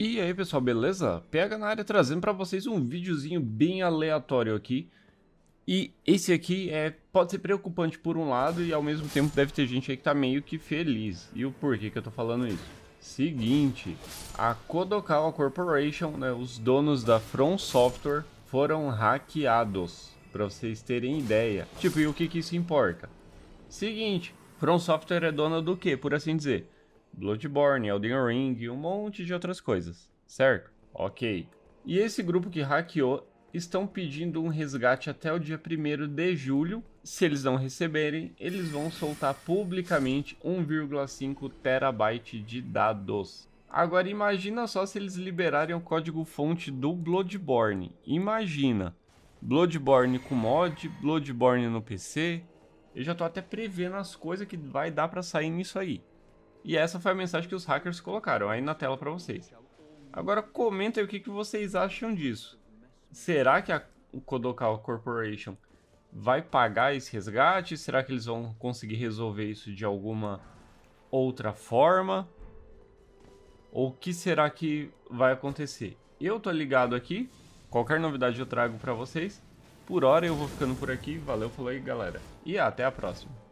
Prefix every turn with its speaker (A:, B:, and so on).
A: E aí pessoal, beleza? Pega na área trazendo para vocês um videozinho bem aleatório aqui. E esse aqui é, pode ser preocupante por um lado e ao mesmo tempo deve ter gente aí que tá meio que feliz. E o porquê que eu tô falando isso? Seguinte, a Kodokawa Corporation, né, os donos da From Software, foram hackeados, para vocês terem ideia. Tipo, e o que que isso importa? Seguinte, From Software é dona do que, por assim dizer? Bloodborne, Elden Ring, e um monte de outras coisas, certo? Ok. E esse grupo que hackeou estão pedindo um resgate até o dia 1 de julho. Se eles não receberem, eles vão soltar publicamente 1,5 terabyte de dados. Agora imagina só se eles liberarem o código fonte do Bloodborne. Imagina. Bloodborne com mod, Bloodborne no PC. Eu já tô até prevendo as coisas que vai dar para sair nisso aí. E essa foi a mensagem que os hackers colocaram aí na tela para vocês. Agora comentem o que, que vocês acham disso. Será que a Kodokawa Corporation vai pagar esse resgate? Será que eles vão conseguir resolver isso de alguma outra forma? Ou o que será que vai acontecer? Eu tô ligado aqui, qualquer novidade eu trago para vocês. Por hora eu vou ficando por aqui, valeu, falou aí galera, e até a próxima.